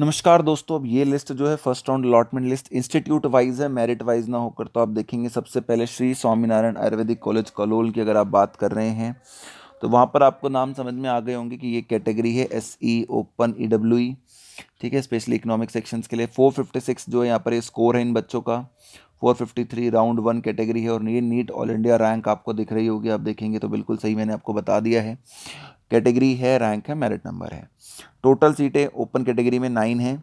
नमस्कार दोस्तों अब ये लिस्ट जो है first round allotment list institute wise है मेरिट वाइज ना होकर तो आप देखेंगे सबसे पहले श्री स्वामीनारायण आयुर्वेदिक कॉलेज कलोल की अगर आप बात कर रहे हैं तो वहाँ पर आपको नाम समझ में आ गए होंगे कि ये कैटेगरी है S E open E W E ठीक है स्पेशली इकोनॉमिक सेक्शंस के लिए फोर फिफ्टी सिक्स जो है यहाँ पर ये स्कोर है इन बच्चों का 453 राउंड वन कैटेगरी है और ये नीट ऑल इंडिया रैंक आपको दिख रही होगी आप देखेंगे तो बिल्कुल सही मैंने आपको बता दिया है कैटेगरी है रैंक है मेरिट नंबर है टोटल सीटें ओपन कैटेगरी में नाइन है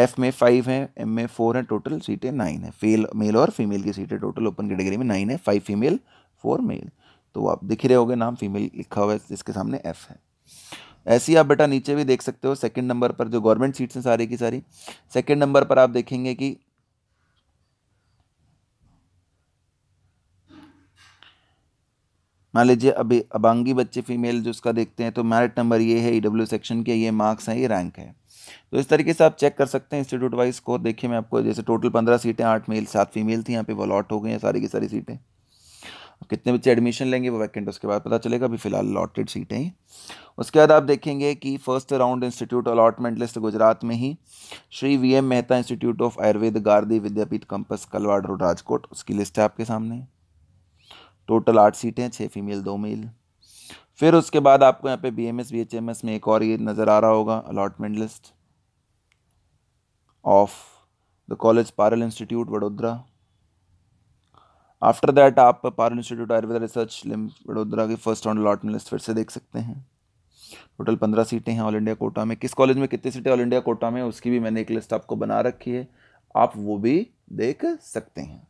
एफ में फाइव है एम में फोर है टोटल सीटें नाइन है फेल मेल और फीमेल की सीटें टोटल ओपन कैटेगरी में नाइन है फाइव फीमेल फोर मेल तो आप दिख रहे होगे नाम फीमेल लिखा हुआ है जिसके सामने एफ है ऐसी आप बेटा नीचे भी देख सकते हो सेकंड नंबर पर जो गवर्नमेंट सीट्स हैं सारी की सारी सेकंड नंबर पर आप देखेंगे कि मान लीजिए अभी अबांगी बच्चे फीमेल जो उसका देखते हैं तो मैरिट नंबर ये है ई e सेक्शन के ये मार्क्स हैं ये रैंक है तो इस तरीके से आप चेक कर सकते हैं इंस्टीट्यूट वाइज स्कोर देखिए मैं आपको जैसे टोटल पंद्रह सीटें आठ मेल सात फीमेल थी यहाँ पे वो अलॉट हो गई हैं सारी की सारी सीटें कितने बच्चे एडमिशन लेंगे वो वैकेंट उसके बाद पता चलेगा अभी फिलहाल अलॉटेड सीटें हैं उसके बाद आप देखेंगे कि first round institute allotment list Gujarat में ही Shri V M Mehta institute of Ayurveda Gardi Vidyapeeth campus Kalawad road Rajkot उसकी लिस्ट है आपके सामने टोटल आठ सीटें हैं छः फीमेल दो मेल फिर उसके बाद आपको यहाँ पे B M S B H M S में एक और ये नज़र आ रहा होगा allotment list of the college Parul institute Vadodara after that आप पारल इंस्टीट्यूट आयुर्वेद रिसर्च वडोदरा की फर्स्ट राउंड अलॉटमेंट लिस्ट फिर से देख सकते हैं टोटल पंद्रह सीटें हैं ऑल इंडिया कोटा में किस कॉलेज में कितनी सीटें ऑल इंडिया कोटा में उसकी भी मैंने एक लिस्ट आपको बना रखी है आप वो भी देख सकते हैं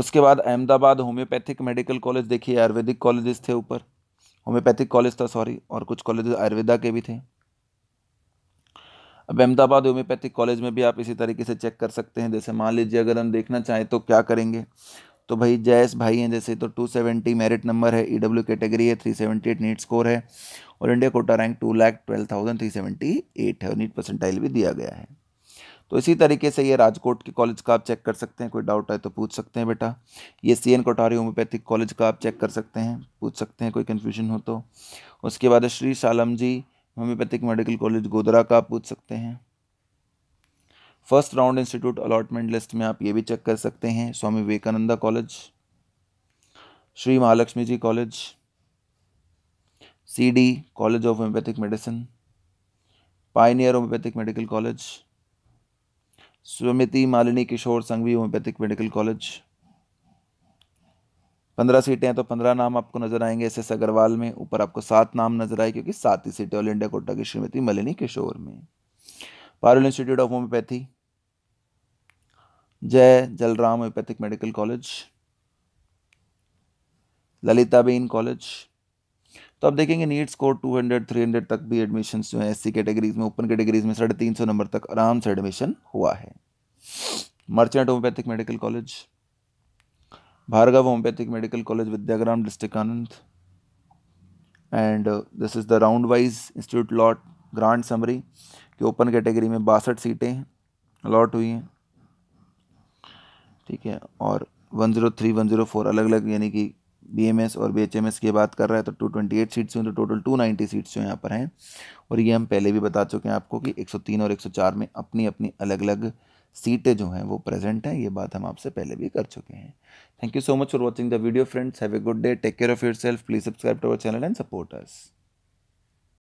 उसके बाद अहमदाबाद होम्योपैथिक मेडिकल कॉलेज देखिए आयुर्वेदिक कॉलेजेस थे ऊपर होम्योपैथिक कॉलेज था सॉरी और कुछ कॉलेज आयुर्वेदा के भी थे अब अहमदाबाद होम्योपैथिक कॉलेज में भी आप इसी तरीके से चेक कर सकते हैं जैसे मान लीजिए अगर हम देखना चाहें तो क्या करेंगे तो भाई जयस भाई हैं जैसे तो 270 मेरिट नंबर है ईडब्ल्यू e कैटेगरी है 378 नीट स्कोर है और India quota rank two lakh twelve thousand three seventy eight है और नीट परसेंटाइल भी दिया गया है तो इसी तरीके से ये राजकोट के कॉलेज का आप चेक कर सकते हैं कोई डाउट आए तो पूछ सकते हैं बेटा ये C N Kothari homoeopathic college का आप चेक कर सकते हैं पूछ सकते हैं कोई कन्फ्यूजन हो तो उसके बाद Shri Shalam ji homoeopathic medical college Godhra का आप पूछ सकते हैं first round institute allotment list में आप ये भी चेक कर सकते हैं Swami Vivekananda college Shri Mahalakshmi ji college C D college of homoeopathic medicine pioneer homoeopathic medical college Sumiti Malini Kishor Sanghvi homoeopathic medical college पंद्रह सीटें हैं तो पंद्रह नाम आपको नजर आएंगे एस एस अग्रवाल में ऊपर आपको सात नाम नजर आए क्योंकि सात ही सीटें ऑल इंडिया कोटा की श्रीमती मलिनी किशोर में Parul institute of homoeopathy Jay Jalaram homoeopathic medical college Lalitaben college तो आप देखेंगे नीट स्कोर 200 300 तक भी एडमिशन जो है एस कैटेगरीज में ओपन कैटेगरीज में साढ़े तीन सौ नंबर तक आराम से एडमिशन हुआ है merchant homoeopathic medical college Bhargav homoeopathic medical college Vidyagram district Anand and this is the round wise institute lot grand summary कि ओपन कैटेगरी में बासठ सीटें अलॉट हुई हैं ठीक है और one zero three one zero four अलग अलग यानी कि बी एम एस और बी एच एम एस की बात कर रहा है तो टू ट्वेंटी एट सीट्स हैं तो टोटल टू नाइन्टी सीट्स जो यहाँ पर हैं और ये हम पहले भी बता चुके हैं आपको कि एक सौ तीन और एक सौ चार में अपनी अपनी अलग अलग सीटें जो हैं वो प्रेजेंट हैं ये बात हम आपसे पहले भी कर चुके हैं thank you so much for watching the video friends have a good day take care of yourself please subscribe to our channel and supporters